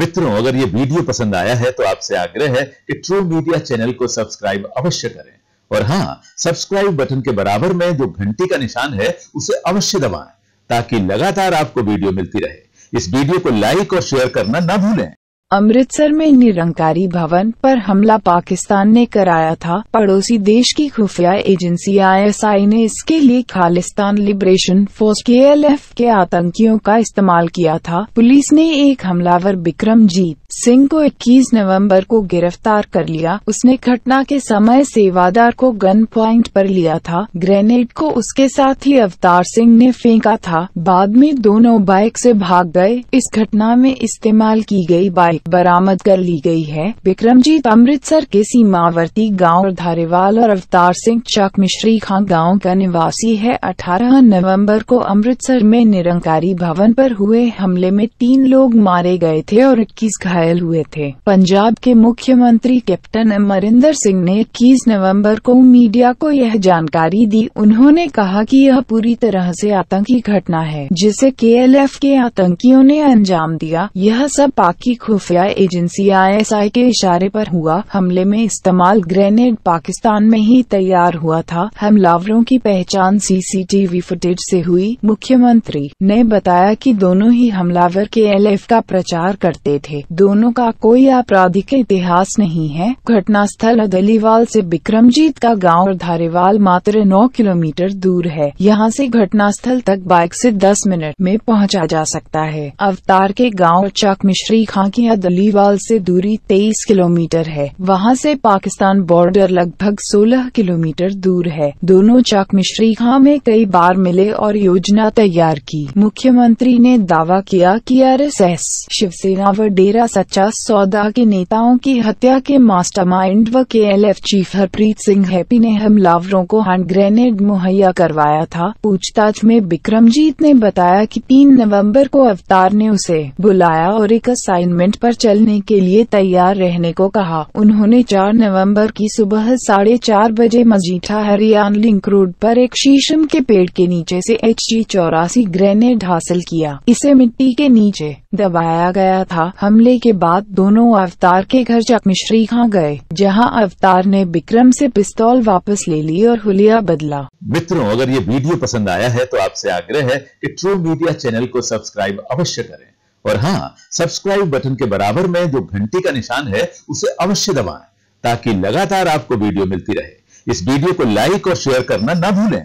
मित्रों अगर ये वीडियो पसंद आया है तो आपसे आग्रह है कि ट्रू मीडिया चैनल को सब्सक्राइब अवश्य करें और हाँ सब्सक्राइब बटन के बराबर में जो घंटी का निशान है उसे अवश्य दबाएं ताकि लगातार आपको वीडियो मिलती रहे इस वीडियो को लाइक और शेयर करना ना भूलें अमृतसर में निरंकारी भवन पर हमला पाकिस्तान ने कराया था पड़ोसी देश की खुफिया एजेंसी आईएसआई ने इसके लिए खालिस्तान लिबरेशन फोर्स के के आतंकियों का इस्तेमाल किया था पुलिस ने एक हमलावर बिक्रमजीत सिंह को 21 नवंबर को गिरफ्तार कर लिया उसने घटना के समय सेवादार को गन प्वाइंट आरोप लिया था ग्रेनेड को उसके साथ ही अवतार सिंह ने फेंका था बाद में दोनों बाइक ऐसी भाग गए इस घटना में इस्तेमाल की गयी बाइक बरामद कर ली गई है विक्रमजीत अमृतसर के सीमावर्ती गांव धारेवाल और अवतार सिंह चक मिश्री खान गांव का निवासी है 18 नवंबर को अमृतसर में निरंकारी भवन पर हुए हमले में तीन लोग मारे गए थे और इक्कीस घायल हुए थे पंजाब के मुख्यमंत्री कैप्टन अमरिंदर सिंह ने इक्कीस नवम्बर को मीडिया को यह जानकारी दी उन्होंने कहा की यह पूरी तरह ऐसी आतंकी घटना है जिसे के के आतंकियों ने अंजाम दिया यह सब पाकि खुफ खुफिया एजेंसी आईएसआई के इशारे पर हुआ हमले में इस्तेमाल ग्रेनेड पाकिस्तान में ही तैयार हुआ था हमलावरों की पहचान सीसीटीवी फुटेज से हुई मुख्यमंत्री ने बताया कि दोनों ही हमलावर के एल का प्रचार करते थे दोनों का कोई आपराधिक इतिहास नहीं है घटना स्थल अदलीवाल ऐसी बिक्रमजीत का गाँव धारेवाल धारीवाल मात्र नौ किलोमीटर दूर है यहाँ ऐसी घटनास्थल तक बाइक ऐसी दस मिनट में पहुँचा जा सकता है अवतार के गांव चक मिश्री खां की दलीवाल से दूरी 23 किलोमीटर है वहां से पाकिस्तान बॉर्डर लगभग 16 किलोमीटर दूर है दोनों चाक मिश्री खां में कई बार मिले और योजना तैयार की मुख्यमंत्री ने दावा किया कि आरएसएस शिवसेना व डेरा सच्चा सौदा के नेताओं की हत्या के मास्टर माइंड व एफ चीफ हरप्रीत सिंह हैपी ने हमलावरों को हैंड ग्रेनेड मुहैया करवाया था पूछताछ में बिक्रमजीत ने बताया कि 3 नवंबर को अवतार ने उसे बुलाया और एक असाइनमेंट पर चलने के लिए तैयार रहने को कहा उन्होंने 4 नवंबर की सुबह साढ़े चार बजे मजीठा हरियाण लिंक रोड पर एक शीशम के पेड़ के नीचे से एच जी चौरासी ग्रेनेड हासिल किया इसे मिट्टी के नीचे दबाया गया था हमले के बाद दोनों अवतार के घर चकमिश्री खा गए जहां अवतार ने बिक्रम से पिस्तौल वापस ले ली और हुलिया बदला मित्रों अगर ये वीडियो पसंद आया है तो आपसे आग्रह है कि ट्रू मीडिया चैनल को सब्सक्राइब अवश्य करें और हां सब्सक्राइब बटन के बराबर में जो घंटी का निशान है उसे अवश्य दबाएं ताकि लगातार आपको वीडियो मिलती रहे इस वीडियो को लाइक और शेयर करना ना भूलें